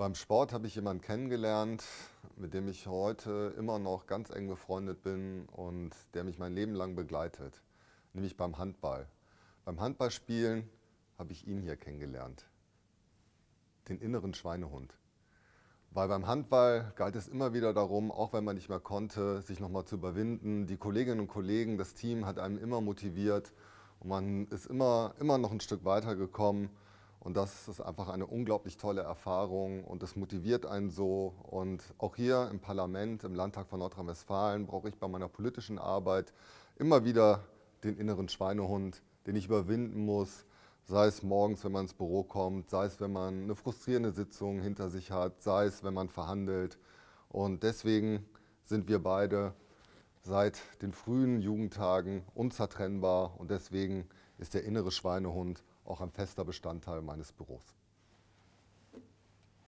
Beim Sport habe ich jemanden kennengelernt, mit dem ich heute immer noch ganz eng befreundet bin und der mich mein Leben lang begleitet, nämlich beim Handball. Beim Handballspielen habe ich ihn hier kennengelernt, den inneren Schweinehund. Weil beim Handball galt es immer wieder darum, auch wenn man nicht mehr konnte, sich nochmal zu überwinden. Die Kolleginnen und Kollegen, das Team hat einem immer motiviert und man ist immer, immer noch ein Stück weitergekommen. Und das ist einfach eine unglaublich tolle Erfahrung und das motiviert einen so. Und auch hier im Parlament, im Landtag von Nordrhein-Westfalen, brauche ich bei meiner politischen Arbeit immer wieder den inneren Schweinehund, den ich überwinden muss. Sei es morgens, wenn man ins Büro kommt, sei es, wenn man eine frustrierende Sitzung hinter sich hat, sei es, wenn man verhandelt. Und deswegen sind wir beide seit den frühen Jugendtagen unzertrennbar und deswegen ist der innere Schweinehund auch ein fester Bestandteil meines Büros.